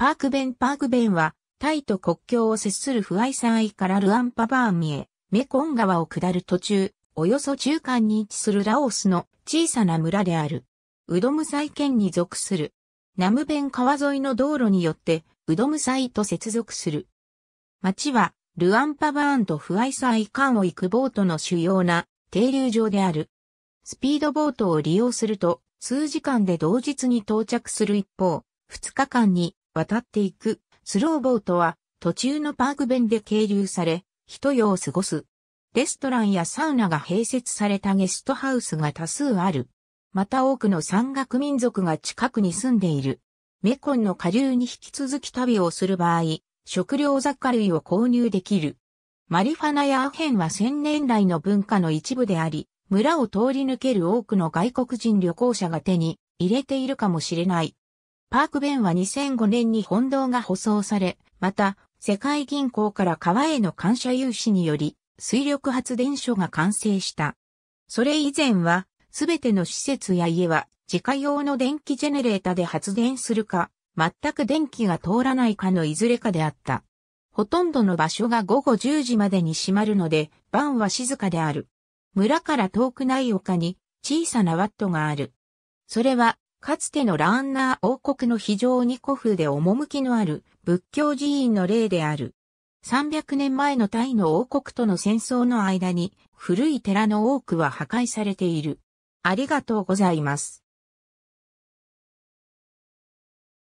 パークベンパークベンは、タイと国境を接するフアイサーイからルアンパバーンミへ、メコン川を下る途中、およそ中間に位置するラオスの小さな村である。ウドムサイ県に属する。ナムベン川沿いの道路によって、ウドムサイと接続する。町は、ルアンパバーンとフアイサーイ間を行くボートの主要な停留場である。スピードボートを利用すると、数時間で同日に到着する一方、2日間に渡っていく、スローボートは途中のパーク弁で係留され、一夜を過ごす。レストランやサウナが併設されたゲストハウスが多数ある。また多くの山岳民族が近くに住んでいる。メコンの下流に引き続き旅をする場合、食料雑貨類を購入できる。マリファナやアヘンは千年来の文化の一部であり、村を通り抜ける多くの外国人旅行者が手に入れているかもしれない。パークベンは2005年に本堂が舗装され、また、世界銀行から川への感謝融資により、水力発電所が完成した。それ以前は、すべての施設や家は、自家用の電気ジェネレータで発電するか、全く電気が通らないかのいずれかであった。ほとんどの場所が午後10時までに閉まるので、晩は静かである。村から遠くない丘に小さなワットがある。それはかつてのランナー王国の非常に古風で趣のある仏教寺院の例である。300年前のタイの王国との戦争の間に古い寺の多くは破壊されている。ありがとうございます。